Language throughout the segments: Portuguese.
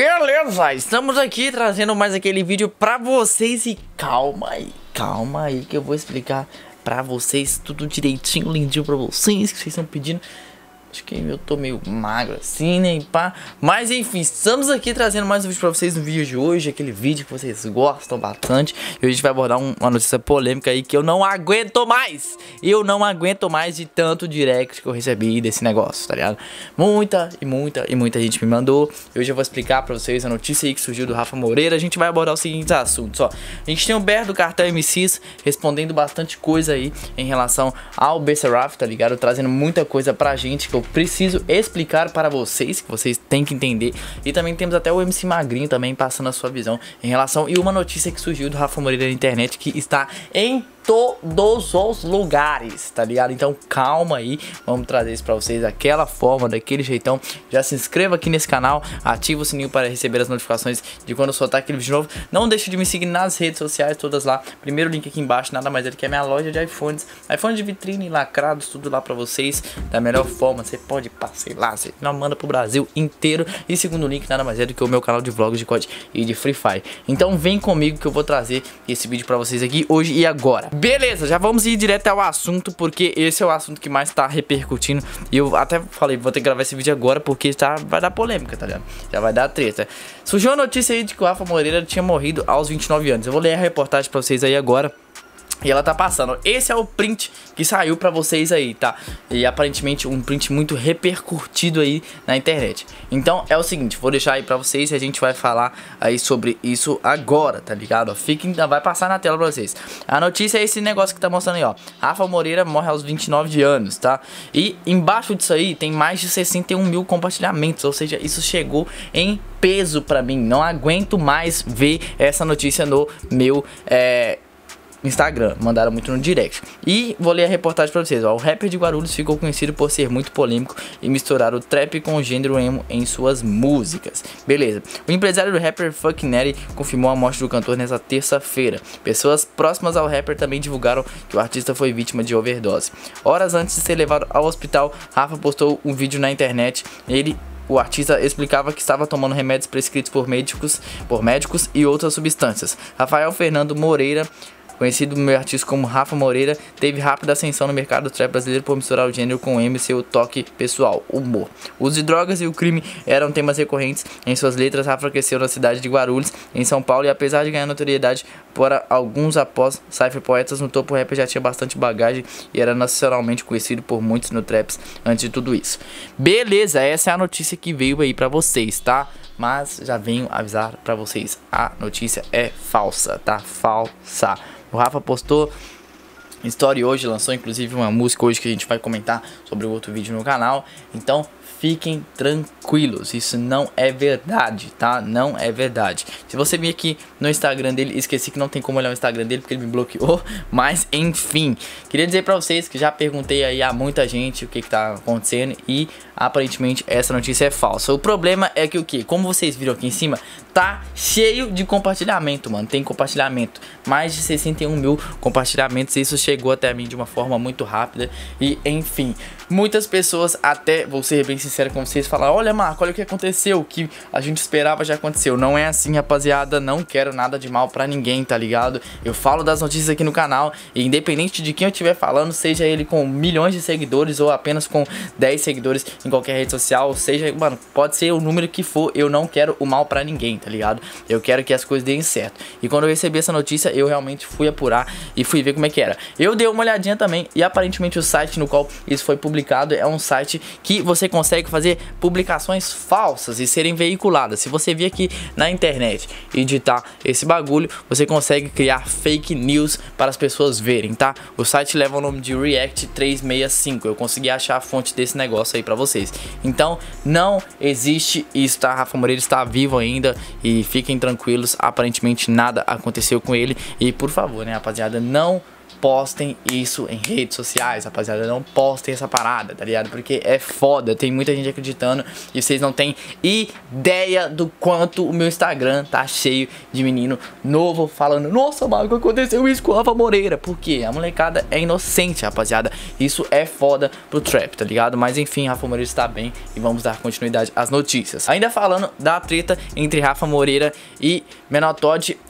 Beleza, estamos aqui trazendo mais aquele vídeo pra vocês e calma aí, calma aí que eu vou explicar pra vocês tudo direitinho, lindinho pra vocês que vocês estão pedindo. Acho que eu tô meio magro assim, né? Pá. Mas enfim, estamos aqui trazendo mais um vídeo pra vocês no vídeo de hoje. Aquele vídeo que vocês gostam bastante. E hoje a gente vai abordar um, uma notícia polêmica aí que eu não aguento mais. Eu não aguento mais de tanto direct que eu recebi desse negócio, tá ligado? Muita e muita e muita gente me mandou. Hoje eu vou explicar pra vocês a notícia aí que surgiu do Rafa Moreira. A gente vai abordar os seguintes assuntos, ó. A gente tem o Ber do cartel MCs respondendo bastante coisa aí em relação ao Besseraf, tá ligado? Trazendo muita coisa pra gente que eu eu preciso explicar para vocês, que vocês têm que entender. E também temos até o MC Magrinho também passando a sua visão em relação. E uma notícia que surgiu do Rafa Moreira na internet que está em todos os lugares, tá ligado? Então calma aí, vamos trazer isso pra vocês daquela forma, daquele jeitão. Já se inscreva aqui nesse canal, ativa o sininho para receber as notificações de quando eu soltar aquele vídeo novo. Não deixe de me seguir nas redes sociais, todas lá. Primeiro link aqui embaixo, nada mais é do que a minha loja de iPhones. iPhone de vitrine, lacrados, tudo lá pra vocês da melhor forma. Você pode parcelar, você não manda pro Brasil inteiro. E segundo link, nada mais é do que o meu canal de vlogs de COD e de Free Fire. Então vem comigo que eu vou trazer esse vídeo pra vocês aqui hoje e agora. Beleza, já vamos ir direto ao assunto, porque esse é o assunto que mais tá repercutindo. E eu até falei, vou ter que gravar esse vídeo agora, porque tá, vai dar polêmica, tá ligado? Já vai dar treta. Surgiu a notícia aí de que o Rafa Moreira tinha morrido aos 29 anos. Eu vou ler a reportagem pra vocês aí agora. E ela tá passando. Esse é o print que saiu para vocês aí, tá? E aparentemente um print muito repercutido aí na internet. Então é o seguinte, vou deixar aí para vocês e a gente vai falar aí sobre isso agora, tá ligado? Fiquem, vai passar na tela pra vocês. A notícia é esse negócio que tá mostrando aí, ó. Rafa Moreira morre aos 29 anos, tá? E embaixo disso aí tem mais de 61 mil compartilhamentos, ou seja, isso chegou em peso para mim. Não aguento mais ver essa notícia no meu... É Instagram, mandaram muito no direct. E vou ler a reportagem pra vocês, ó. O rapper de Guarulhos ficou conhecido por ser muito polêmico e misturar o trap com o gênero emo em suas músicas. Beleza. O empresário do rapper Fuck Nelly confirmou a morte do cantor nessa terça-feira. Pessoas próximas ao rapper também divulgaram que o artista foi vítima de overdose. Horas antes de ser levado ao hospital, Rafa postou um vídeo na internet. Ele o artista explicava que estava tomando remédios prescritos por médicos, por médicos e outras substâncias. Rafael Fernando Moreira Conhecido meu artista como Rafa Moreira, teve rápida ascensão no mercado do trap brasileiro por misturar o gênero com o M seu toque pessoal, humor. O uso de drogas e o crime eram temas recorrentes em suas letras. Rafa cresceu na cidade de Guarulhos, em São Paulo, e apesar de ganhar notoriedade por alguns após Cypher Poetas, no topo rap já tinha bastante bagagem e era nacionalmente conhecido por muitos no traps antes de tudo isso. Beleza, essa é a notícia que veio aí para vocês, tá? Mas já venho avisar para vocês, a notícia é falsa, tá? Falsa. O Rafa postou Story hoje, lançou inclusive uma música hoje que a gente vai comentar sobre o outro vídeo no canal. Então, Fiquem tranquilos, isso não é verdade, tá? Não é verdade. Se você vir aqui no Instagram dele, esqueci que não tem como olhar o Instagram dele porque ele me bloqueou, mas enfim. Queria dizer para vocês que já perguntei aí a muita gente o que, que tá acontecendo e aparentemente essa notícia é falsa. O problema é que o que? Como vocês viram aqui em cima, tá cheio de compartilhamento, mano. Tem compartilhamento, mais de 61 mil compartilhamentos. Isso chegou até mim de uma forma muito rápida e enfim, muitas pessoas até, vou ser bem sincero, sincero com vocês, falar: olha, Marco, olha o que aconteceu, o que a gente esperava já aconteceu. Não é assim, rapaziada, não quero nada de mal pra ninguém, tá ligado? Eu falo das notícias aqui no canal e independente de quem eu estiver falando, seja ele com milhões de seguidores ou apenas com 10 seguidores em qualquer rede social, seja, mano, pode ser o número que for, eu não quero o mal pra ninguém, tá ligado? Eu quero que as coisas deem certo. E quando eu recebi essa notícia, eu realmente fui apurar e fui ver como é que era. Eu dei uma olhadinha também e aparentemente o site no qual isso foi publicado é um site que você consegue consegue fazer publicações falsas e serem veiculadas. Se você vir aqui na internet e editar esse bagulho, você consegue criar fake news para as pessoas verem, tá? O site leva o nome de React 365. Eu consegui achar a fonte desse negócio aí para vocês. Então, não existe isso, tá? Rafa Moreira está vivo ainda e fiquem tranquilos, aparentemente nada aconteceu com ele. E por favor, né, rapaziada, não postem isso em redes sociais, rapaziada. Não postem essa parada, tá ligado? Porque é foda, tem muita gente acreditando e vocês não têm ideia do quanto o meu Instagram tá cheio de menino novo falando: Nossa, Marco, aconteceu isso com a Rafa Moreira. Porque a molecada é inocente, rapaziada. Isso é foda pro trap, tá ligado? Mas enfim, Rafa Moreira está bem e vamos dar continuidade às notícias. Ainda falando da treta entre Rafa Moreira e Menor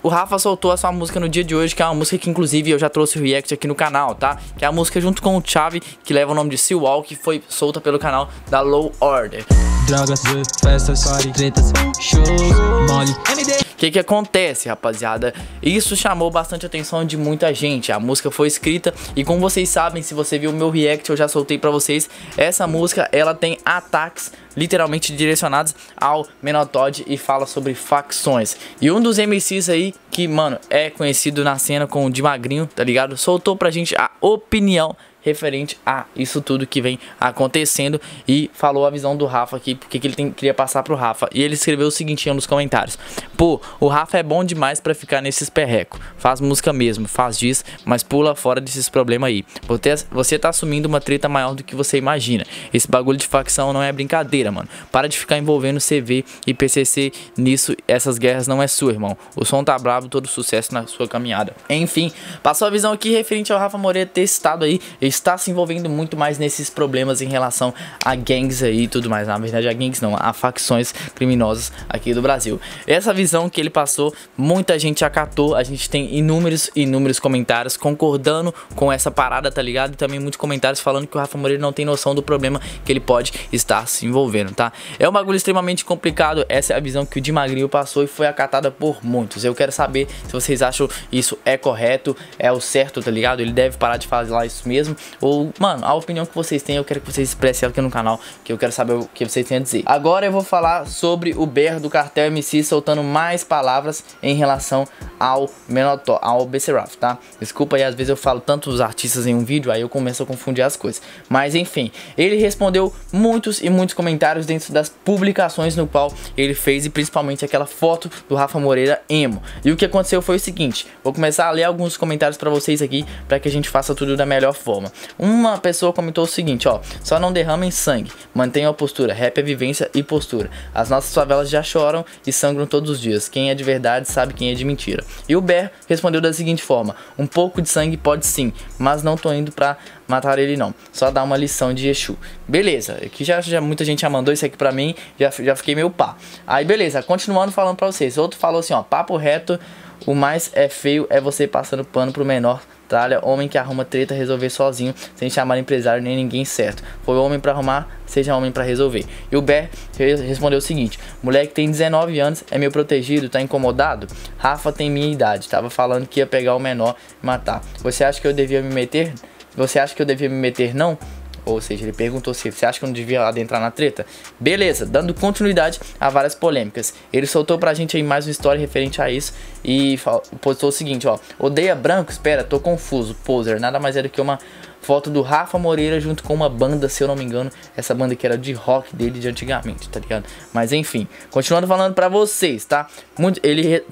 o Rafa soltou a sua música no dia de hoje, que é uma música que inclusive eu já trouxe o React react aqui no canal, tá? Que é a música junto com o Chave, que leva o nome de Seawall, que foi solta pelo canal da Low Order. Drogas, festas, tretas, shows, mole, MD que que acontece, rapaziada? Isso chamou bastante atenção de muita gente. A música foi escrita e como vocês sabem, se você viu o meu react, eu já soltei para vocês, essa música, ela tem ataques literalmente direcionados ao Menotod e fala sobre facções. E um dos MCs aí que, mano, é conhecido na cena com o de Magrinho, tá ligado? Soltou pra gente a opinião referente a isso tudo que vem acontecendo e falou a visão do Rafa aqui, porque que ele tem, queria passar pro Rafa. E ele escreveu o seguinte nos comentários: Pô, o Rafa é bom demais para ficar nesses perreco. Faz música mesmo, faz diz, mas pula fora desses problemas aí. Você, tá, você tá assumindo uma treta maior do que você imagina. Esse bagulho de facção não é brincadeira, mano. Para de ficar envolvendo CV e PCC nisso, essas guerras não é sua, irmão. O som tá bravo, todo sucesso na sua caminhada. Enfim, passou a visão aqui referente ao Rafa Moreira ter estado aí. E está se envolvendo muito mais nesses problemas em relação a gangs aí e tudo mais. Na verdade, a gangs não, a facções criminosas aqui do Brasil. Essa visão que ele passou, muita gente acatou. A gente tem inúmeros, inúmeros comentários concordando com essa parada, tá ligado? E também muitos comentários falando que o Rafa Moreira não tem noção do problema que ele pode estar se envolvendo, tá? É um bagulho extremamente complicado. Essa é a visão que o Di Magrinho passou e foi acatada por muitos. Eu quero saber se vocês acham isso é correto, é o certo, tá ligado? Ele deve parar de falar isso mesmo ou, mano, a opinião que vocês têm, eu quero que vocês expressem ela aqui no canal, que eu quero saber o que vocês têm a dizer. Agora eu vou falar sobre o BR do Cartel MC soltando mais palavras em relação ao Menotor, ao BC tá? Desculpa aí, às vezes eu falo tantos artistas em um vídeo, aí eu começo a confundir as coisas. Mas enfim, ele respondeu muitos e muitos comentários dentro das publicações no qual ele fez e principalmente aquela foto do Rafa Moreira emo. E o que aconteceu foi o seguinte, vou começar a ler alguns comentários para vocês aqui para que a gente faça tudo da melhor forma. Uma pessoa comentou o seguinte, ó, só não derramem sangue, mantenham a postura, rap é vivência e postura. As nossas favelas já choram e sangram todos os dias. Quem é de verdade sabe quem é de mentira. E o Ber respondeu da seguinte forma: um pouco de sangue pode sim, mas não tô indo pra matar ele não. Só dar uma lição de Exu. Beleza, é que já, já muita gente já mandou isso aqui pra mim, já, já fiquei meio pá. Aí beleza, continuando falando pra vocês. Outro falou assim, ó, papo reto, o mais é feio é você passando pano pro menor Tralha, homem que arruma treta resolver sozinho, sem chamar empresário nem ninguém certo. Foi homem para arrumar, seja homem para resolver. E o Bé respondeu o seguinte: Moleque tem 19 anos, é meu protegido, tá incomodado? Rafa tem minha idade, tava falando que ia pegar o menor e matar. Você acha que eu devia me meter? Você acha que eu devia me meter? Não? Ou seja, ele perguntou se você acha que eu não devia adentrar na treta? Beleza, dando continuidade a várias polêmicas. Ele soltou pra gente aí mais uma história referente a isso e postou o seguinte, ó. Odeia branco? Espera, tô confuso. Poser, nada mais é do que uma foto do Rafa Moreira junto com uma banda, se eu não me engano, essa banda que era de rock dele de antigamente, tá ligado? Mas enfim, continuando falando para vocês, tá? Muito, ele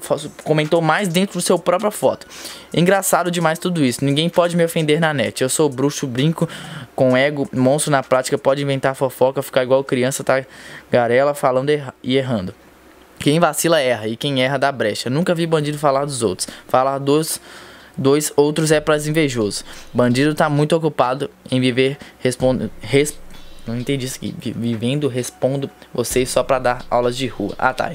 comentou mais dentro do seu própria foto. Engraçado demais tudo isso. Ninguém pode me ofender na net. Eu sou bruxo, brinco com ego, monstro na prática, pode inventar fofoca, ficar igual criança, tá? Garela falando erra e errando. Quem vacila erra e quem erra dá brecha. nunca vi bandido falar dos outros. Falar dos Dois outros é para invejosos. Bandido tá muito ocupado em viver responde, res, não entendi isso aqui. Vivendo, respondo vocês só para dar aulas de rua. Ah, tá.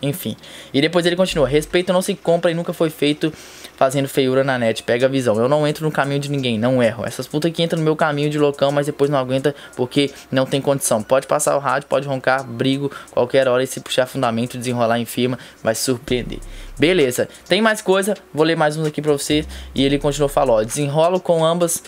Enfim. E depois ele continua. Respeito não se compra e nunca foi feito fazendo feiura na net. Pega a visão. Eu não entro no caminho de ninguém, não erro. Essas putas que entram no meu caminho de loucão, mas depois não aguenta porque não tem condição. Pode passar o rádio, pode roncar, brigo qualquer hora e se puxar fundamento, desenrolar em firma, vai surpreender. Beleza. Tem mais coisa? Vou ler mais uns aqui pra vocês. E ele continuou falou, ó, desenrolo com ambas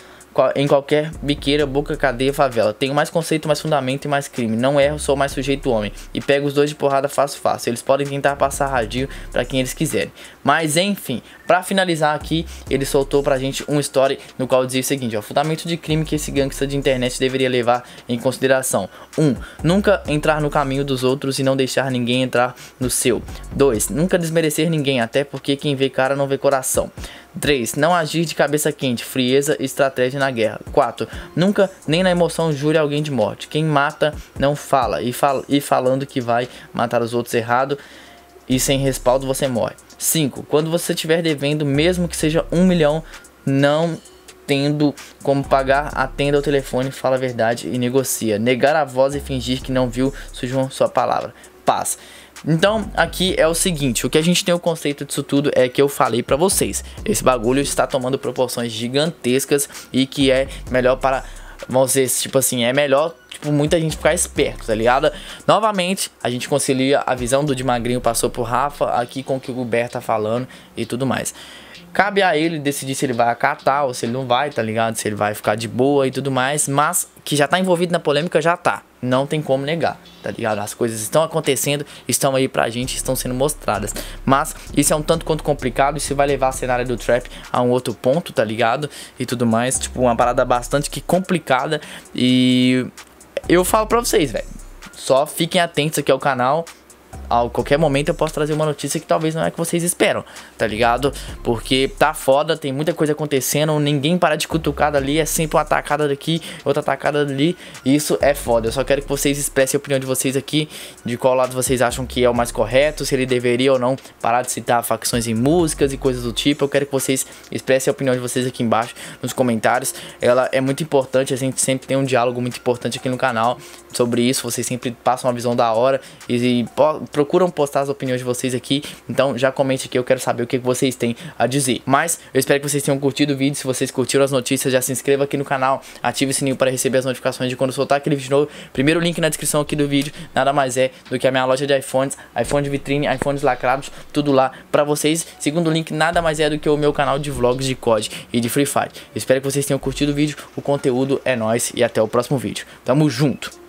em qualquer biqueira, boca, cadeia, favela. Tenho mais conceito, mais fundamento e mais crime. Não erro, sou mais sujeito homem. E pego os dois de porrada fácil, fácil. Eles podem tentar passar radinho para quem eles quiserem. Mas enfim, para finalizar aqui, ele soltou pra gente um story no qual dizia o seguinte: ó, fundamento de crime que esse gangsta de internet deveria levar em consideração. 1. Um, nunca entrar no caminho dos outros e não deixar ninguém entrar no seu. 2. Nunca desmerecer ninguém, até porque quem vê cara não vê coração. 3. Não agir de cabeça quente, frieza e estratégia na guerra. 4. Nunca, nem na emoção, jure alguém de morte. Quem mata não fala e, fala, e falando que vai matar os outros errado e sem respaldo você morre. 5. Quando você estiver devendo, mesmo que seja um milhão, não tendo como pagar, atenda ao telefone, fala a verdade e negocia. Negar a voz e fingir que não viu sujam sua palavra. Paz. Então, aqui é o seguinte, o que a gente tem o conceito disso tudo é que eu falei para vocês. Esse bagulho está tomando proporções gigantescas e que é melhor para vocês, tipo assim, é melhor tipo, muita gente ficar esperto, tá ligado? Novamente, a gente concilia a visão do de Magrinho passou pro Rafa aqui com o que o Gilberto tá falando e tudo mais. Cabe a ele decidir se ele vai acatar ou se ele não vai, tá ligado? Se ele vai ficar de boa e tudo mais, mas que já tá envolvido na polêmica, já tá. Não tem como negar, tá ligado? As coisas estão acontecendo, estão aí pra gente, estão sendo mostradas. Mas isso é um tanto quanto complicado, isso vai levar a cenário do trap a um outro ponto, tá ligado? E tudo mais, tipo, uma parada bastante que complicada. E eu falo pra vocês, velho. Só fiquem atentos aqui ao canal, a qualquer momento eu posso trazer uma notícia que talvez não é que vocês esperam, tá ligado? Porque tá foda, tem muita coisa acontecendo, ninguém para de cutucar dali, é sempre uma atacada daqui, outra atacada ali, isso é foda. Eu só quero que vocês expressem a opinião de vocês aqui, de qual lado vocês acham que é o mais correto, se ele deveria ou não parar de citar facções em músicas e coisas do tipo. Eu quero que vocês expressem a opinião de vocês aqui embaixo nos comentários. Ela é muito importante, a gente sempre tem um diálogo muito importante aqui no canal sobre isso. Vocês sempre passam uma visão da hora e procuram postar as opiniões de vocês aqui. Então já comente aqui, eu quero saber o que vocês têm a dizer. Mas eu espero que vocês tenham curtido o vídeo. Se vocês curtiram as notícias, já se inscreva aqui no canal, ative o sininho para receber as notificações de quando soltar aquele vídeo novo. Primeiro link na descrição aqui do vídeo. Nada mais é do que a minha loja de iPhones, iPhone de vitrine, iPhones lacrados, tudo lá para vocês. Segundo link, nada mais é do que o meu canal de vlogs de COD e de Free Fire. Eu espero que vocês tenham curtido o vídeo, o conteúdo é nóis e até o próximo vídeo. Tamo junto!